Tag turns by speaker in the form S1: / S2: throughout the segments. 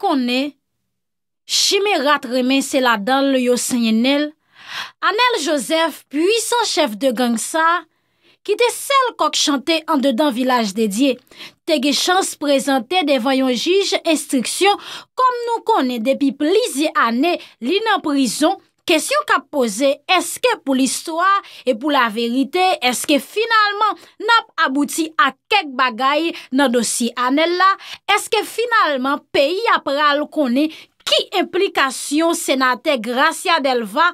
S1: Kone, chimera tremen se la dal lo yo senye nel, Anel Josef, puisan chef de gangsa, ki te sel kok chante an de dan vilaj dedye, te ge chans prezante de vayon jige instriksyon kom nou kone depi plizi ane lin an prizon Kesyon ka pose, eske pou l'istoa e pou la verite, eske finalman nap abouti a kek bagay nan dosi anel la? Eske finalman, peyi ap ral konen ki implikasyon senate Gratia Delva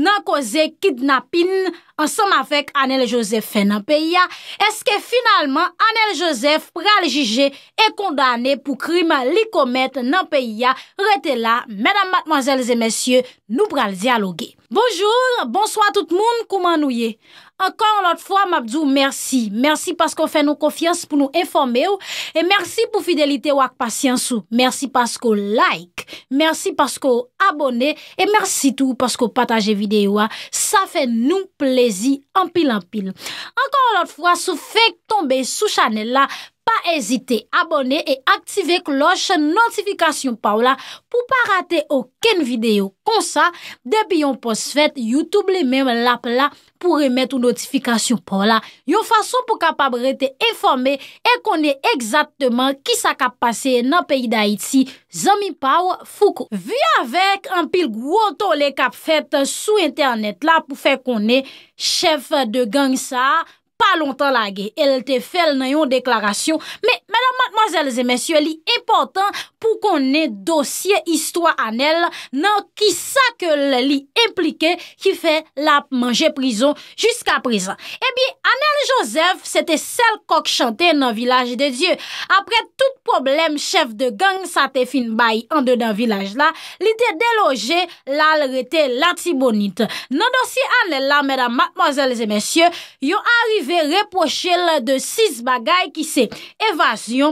S1: nan koze kidnapin anel? Ansem avèk Anel Joseph fè nan peyi ya Eske finalman Anel Joseph pral jijè E kondane pou krim li komet Nan peyi ya, rete la Mèdam matmazèl zè mèsyè Nou pral diyaloge Bonjour, bonsoi tout moun kouman nou ye Ankon lot fwa mabdou, mersi Mersi paskou fè nou konfians pou nou informe ou E mersi pou fidelite ou ak pasyans ou Mersi paskou like Mersi paskou abone E mersi tou paskou pataje videyo Sa fè nou ple en pile en pile. Encore une fois, sous fait tomber sous Chanel là, pa ezite abone e aktive kloche notifikasyon pa w la pou pa rate oken videyo kon sa, debi yon post fet, Youtube le mem la pela pou remet ou notifikasyon pa w la, yon fason pou kapab rete informe e kone exakteman ki sa kap pase nan peyi da iti, zami pa w fukou. Vy avèk an pil gwoto le kap fet sou internet la pou fe kone chef de gang sa, pa lontan la ge, el te fel nan yon deklarasyon. Me, men madmozèles et mèsyò, li importan pou konè dosye istwa anèl nan ki sa ke li implike ki fè la manje prizon jyska prizan. Ebi, eh anèl Joseph sete sel kok chante nan vilaj de Diyo. Apre tout problem chef de gang sa te fin bay an de nan vilaj la, li te deloje la rete lati bonite. Nan dosye anèl la, madmozèles et mèsyò, yon arive reproche la de sis bagay ki se evasyon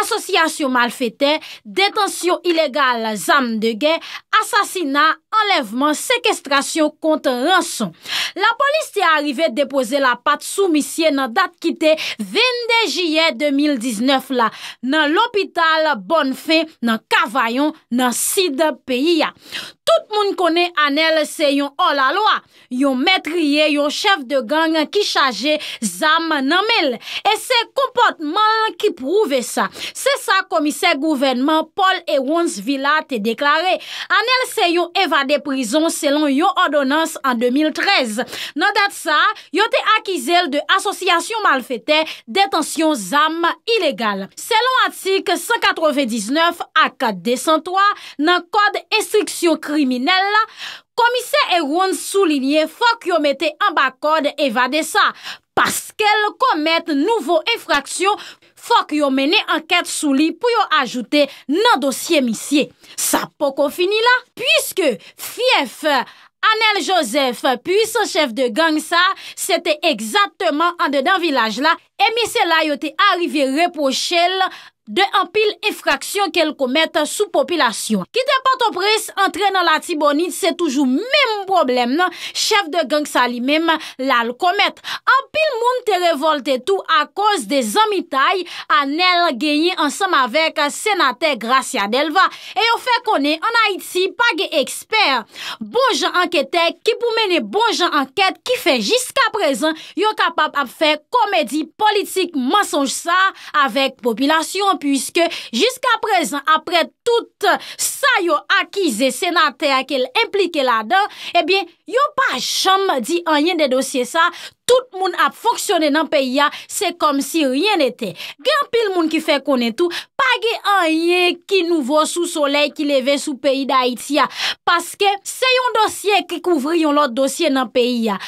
S1: asosyasyon mal fete, detansyon ilegal zam de gen, asasina, enlevman, sekestrasyon kont renson. La polis te arive depose la pat sou misye nan dat kite 22 jye 2019 la nan l'opital Bonnefe, nan Kavayon, nan Sid P.I.A. Tout moun kone anel se yon olalwa, yon metriye, yon chef de gang ki chaje zam nanmel. E se kompotman ki prouve sa. Se sa komise gouvernement Paul E. Wonsvilla te deklare. Anel se yon evade prison selon yon odonans an 2013. Nan dat sa, yon te akizel de asosyasyon malfete detansyon zam ilegal. Selon atik 199 a 4203 nan kode estriksyon krizal, komise Eron soulinye fok yo mette an bak kode evade sa, paske l komet nouvo enfraksyon, fok yo mene an ket souli pou yo ajoute nan dosye misye. Sa pokon fini la, pwiske Fief, Anel Josef, pwis chef de gang sa, sete egzatman an dedan vilaj la, emise la yote arive reproche l, de an pil infraksyon ke l komet sou popilasyon. Ki de patopres entrenan la tibonit, se toujou mem problem nan, chef de gang sali mem la l komet. An pil moun te revolte tou a koz de zanmi tay an el genyi ansam avek senate Gratia Delva. E yo fe konen an Haiti pa ge eksper. Bon jan anketek ki pou mene bon jan anket ki fe jiska prezen, yo kapap ap fe komedi politik mensonj sa avek popilasyon. pwiske jiska prezen apre tout sa yo akize senate akel implike la den, eh ebyen yo pa chanm di anyen de dosye sa, tout moun ap foksyone nan peyi ya, se kom si ryen ete. Gan pil moun ki fe konen tou, pa ge anyen ki nouvo sou soley ki leve sou peyi da iti ya, paske se yon dosye ki kouvri yon lot dosye nan peyi ya.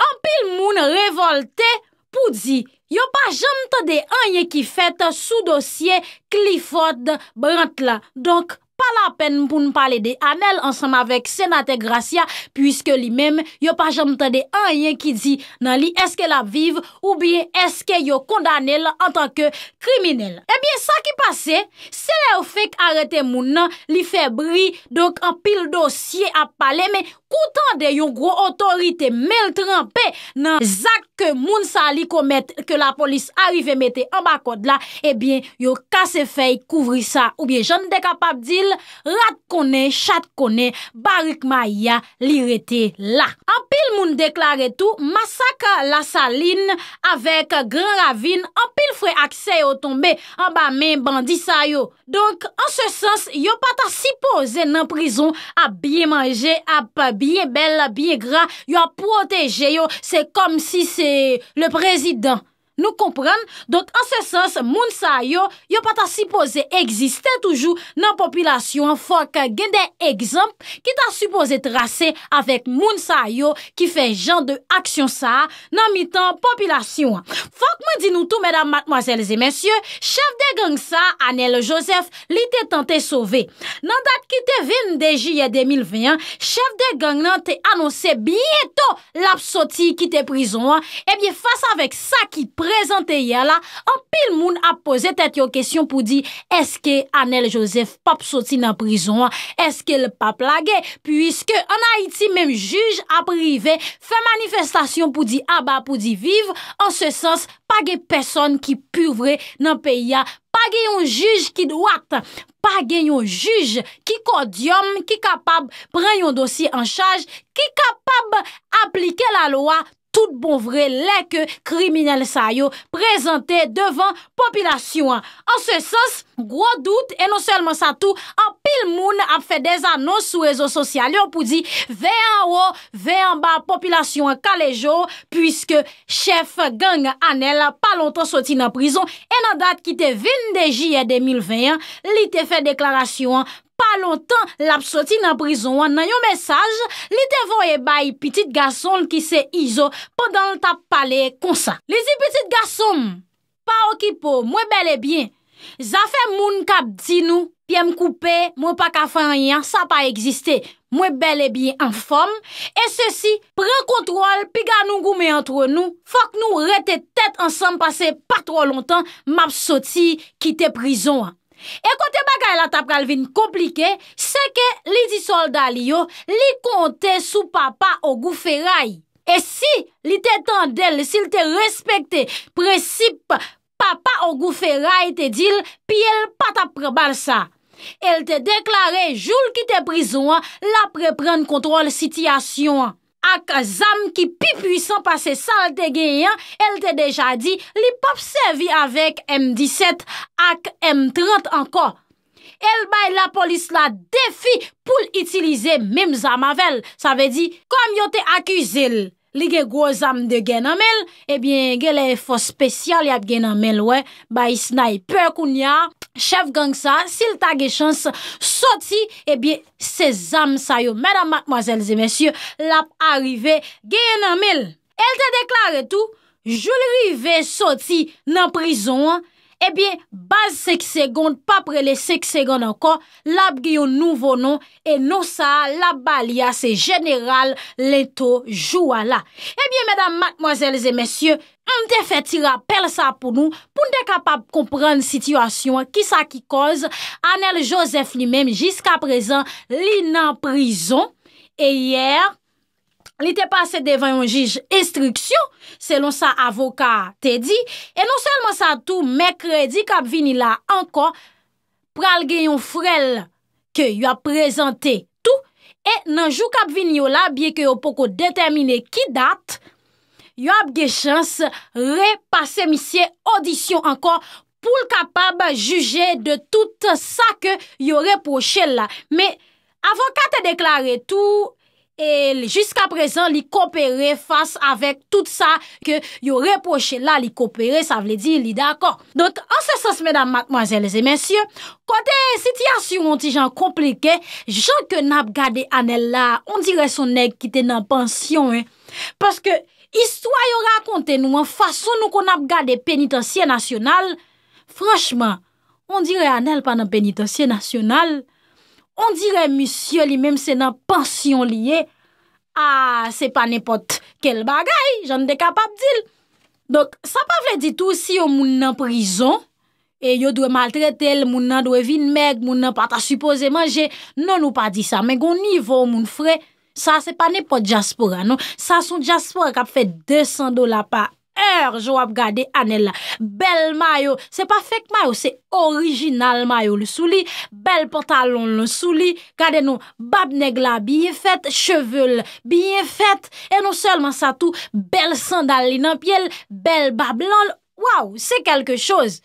S1: An pil moun revolte pou di... yo pa jom te de anye ki fèt sou dosye klifod brant la. Donk, pa la pen pou nou pale de anel ansam avek senate Gratia, pwiske li mem, yo pa jom te de anye ki di nan li eske la viv ou bien eske yo kondanel an tanke kriminel. Ebyen, eh sa ki pase, se le ou fek arete mounan li febri, donk an pil dosye ap pale men, koutan de yon gro otorite mel trempè nan zak ke moun sa li komet, ke la polis arrive mette an bakot la, ebyen eh yo kase fey kouvri sa oubyen jan de kapap dil rat kone, chat kone, barik maya, li rete la an pil moun deklare tou masaka la saline avek gran ravine, an pil fwe akse yo tombe, an ba men bandi sa yo, donk an se sens yo pata si pose nan prizon ap biye manje, ap pa bien belle, bien gras, Il a protégé yo, c'est comme si c'est le président nou komprenn dot an se sens moun sa yo yo pata sipoze egziste toujou nan popilasyon fok gen den egzamp ki ta sipoze trase avèk moun sa yo ki fè jan de aksyon sa nan mitan popilasyon. Fok mwen di nou tou mèdam matmwazèlzè mensyè, chef de gang sa, Anel Joseph, li te tante sove. Nan dat ki te vin de jye 2020, chef de gang nan te anonsè bieto l'absoti ki te prizon e eh bie fasa avèk sa ki te Prezente yala, an pil moun ap pose tet yo kesyon pou di, eske Anel Joseph pap soti nan prizon, eske le pa plage, pwiske an Haiti menm juj aprive, fe manifestasyon pou di aba, ah pou di vive, an se sens, pa gen peson ki purvre nan peya, pa gen yon juj ki dwat, pa gen yon juj ki kodyom, ki kapab prenyon dosi an chaj, ki kapab aplike la loa, tout bon vre leke kriminele sa yo prezante devan popilasyon. An se sens, gwo dout, e non selman sa tou, an pil moun ap fe dez anon sou ezo sosyal. Li an pou di, ve an wo, ve an ba, popilasyon kalejo, pwiske chef gang anel pa lontan soti nan prizon, e nan dat ki te vin de jye 2021, li te fe deklarasyon, pa lontan l ap soti nan prizon an, nan yon mesaj, li devon e bayi pitit gason ki se izo podan l tap pale kon sa. Lizi pitit gason, pa okipo, mwen bel e bien, zafen moun kap di nou, pi m koupe, mwen pa ka fanyan, sa pa egziste, mwen bel e bien an fom, e se si, pre kontrol, pi ga nou goume antre nou, fok nou re te tet ansan pase pa tro lontan, m ap soti ki te prizon an. E kote bagay la tap pral vin komplike, seke li di solda li yo, li konte sou papa ou gouferay. E si li te tendel, si li te respekte, pre sip papa ou gouferay te dil, pi el patap prabal sa. El te deklare joul ki te prizon, la pre pren kontrol sityasyon. Ak zanm ki pi pwisan pa se sal te genyan, el te deja di li pop servi avek M17 ak M30 anko. El bay la polis la defi pou l itilize mem zanm avel. Sa ve di, kom yo te akuzil. Li gen gwo zanm de gen anmel, ebyen eh gen le fos spesyal yap gen anmel we, bay sniper koun ya. Chef gang sa, si l ta ge chans, soti, ebyen se zam sayo. Mèdam, mèdèm, mèdèm, mèdèm, l ap a rive geye nan mil. El te deklare tou, joul rive soti nan prizon an. Ebyen, eh baz seksegon, pa prele seksegon anko, labgiyon nou vonon, e nou sa la balia se jeneral lento jou an la. Ebyen, eh medan, madmoizelze, mesye, an defetira pel sa pou nou, pou n de kapab komprenn sityasyon, ki sa ki koz, anel Josef li menm, jiska prezen, li nan prizon, e yer... li te pase devan yon jige instriksyon, selon sa avoka te di, e non selman sa tou mekredi kap vini la ankon, pral gen yon frel ke yo ap prezante tou, e nanjou kap vini yo la, bie ke yo poko determine ki dat, yo ap gen chans repase misye audisyon ankon, pou l kapab juje de tout sa ke yo reproche la. Me, avoka te deklare tou ankon, e jiska prezant li koopere fas avèk tout sa ke yo repoche la li koopere, sa vle di li d'akon. Donk, ansesans, mèdam, matmazèles et mèsyè, kote, si ti asyon ti jan komplike, jan ke nap gade anel la, on dire son neg ki te nan pensyon, paske, istwa yo rakonte nou, an fason nou kon ap gade penitensye nasyonal, franschman, on dire anel panan penitensye nasyonal, On ah, dire, monsye li menm se nan pension liye, a se pa nepot kel bagay, jan de kapap dil. Donk, sa pa vle ditou si yo moun nan prizon, e yo dwe maltretel, moun nan dwe vin meg, moun nan pata supose manje, non ou pa di sa. Men goun nivou moun fre, sa se pa nepot jaspora, non. Sa son jaspora kap fet 200 dola pa. Or, jow ap gade anel la, bel mayo, se pa fek mayo, se orijinal mayo li sou li, bel pantalon li sou li, gade nou bab negla biye fet, cheveul biye fet, e nou selman sa tou bel sandal li nan piel, bel bab lal, waw, se kelke chouz.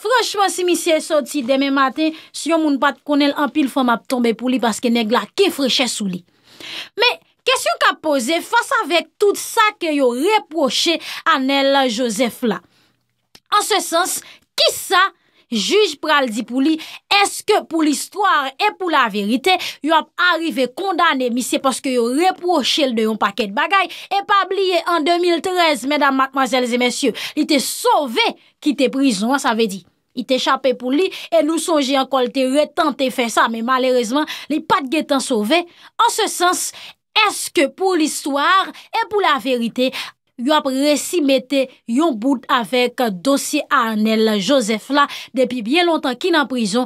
S1: Franchman, si mi siye sot si deme maten, si yon moun pat konel anpil fom ap tombe pou li, paske negla kefreche sou li. Me... Kestyon ka pose fasa vek tout sa ke yo reproche anel la Josef la. An se sens, ki sa juj pral di pou li, eske pou l'histoire e pou la verite, yo ap arrive kondane misi paske yo reproche el de yon paket bagay, e pa bliye an 2013, medan, makmazel, zemensye, li te sove ki te prizon, sa ve di. I te chape pou li, e nou sonje an kol te retante fe sa, me malerezman, li pat ge tan sove, an se sens, Eske pou l'histoire e pou la verite, yo ap resi mette yon bout avek dosye anel, Josef la, depi bien lontan kin anprison,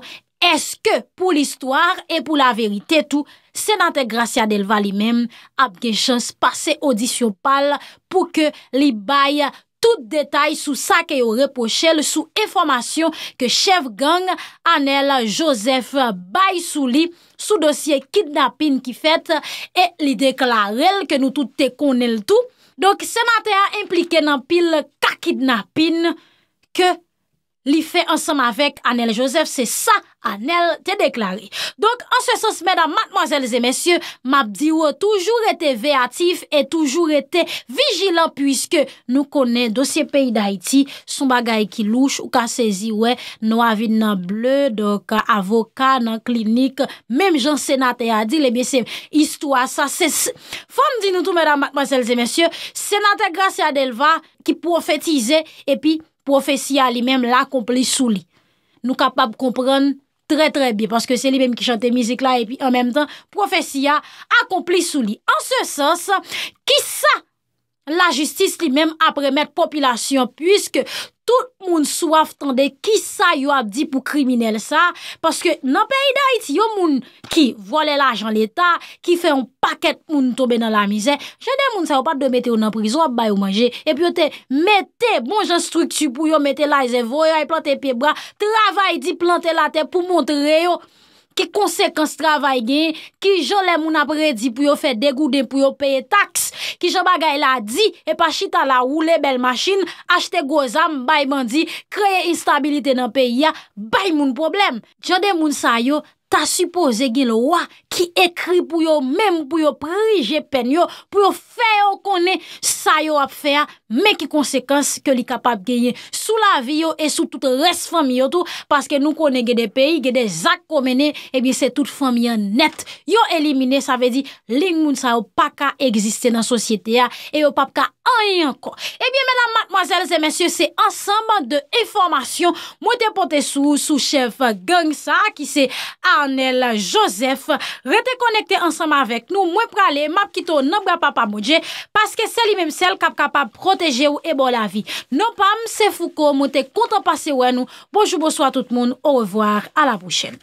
S1: eske pou l'histoire e pou la verite, tou senante Gratia del Vali mem, ap gen chans pase audisyon pal pou ke li baye Tout detay sou sa ke yo repochel sou informasyon ke chev gang anel Joseph Bayesouli sou dosye kidnapin ki fet e li deklarel ke nou tout te konel tou. Donk se mater implike nan pil kakidnapin ke... li fe ansam avek Anel Joseph, se sa Anel te deklari. Donk, ansesans, mèdam, matmozèles e mèsyè, map di wè, toujou etè veatif, et toujou etè vijilant, pwiske nou konè dosye peyi d'Haïti, sou bagay ki louche, ou ka sezi wè, nou avid nan bleu, donk, avokat nan klinik, mèm jan senate a di, le bè se histou a sa, se se, fòm di nou tou, mèdam, matmozèles e mèsyè, senate grase Adelva ki pou ofetize, epi prophétie lui-même l'accomplit sous lui. Nous capables de comprendre très très bien parce que c'est lui-même qui chantait musique là et puis en même temps prophétie accomplit sous lui. En ce sens, qui ça? la jistis li mem apremet popilasyon, pwiske tout moun souaf tande ki sa yo ap di pou kriminel sa, paske nan peyida iti yo moun ki vole l'ajan l'Etat, ki fe yon paket moun toube nan la mize, jede moun sa yo pat de mette yon nan prizo ap bay ou manje, epi yo te mette bon jan struktu pou yo mette la ezevo, yo yon plante pe bra, travay di plante la te pou montre yo, Ki konsekans travay gen, ki jole moun apredi pou yo fe degouden pou yo peye taks, ki joba gay la di, epa chita la ou le bel masin, achte gozam, bay bandi, kreye instabilite nan peyi ya, bay moun problem. Jode moun sayo. ta suppose gen lwa ki ekri pou yo, menm pou yo prije pen yo, pou yo feyo kone, sa yo ap feya, men ki konsekans ke li kapap genye, sou la vi yo, e sou tout res fami yo tou, paske nou kone gen de peyi, gen de zak komene, e bi se tout fami yo net, yo elimine, sa ve di, ling moun sa yo pa ka egziste nan sosyete ya, e yo pa pa ka anyan kon, e bi menan madmoazel zemensye, se ansanman de informasyon, mwen te pote sou, sou chef gang sa, ki se a, Anel, Josef, rete konekte ansama vek nou. Mwen prale, map kito, nabga pa pa mwodje, paske seli memsel kap kapap proteje ou ebo la vi. Nopam, se fou ko, mwen te konta pase wè nou. Bojou, bojou a tout moun. Ou revoar, a la bouchen.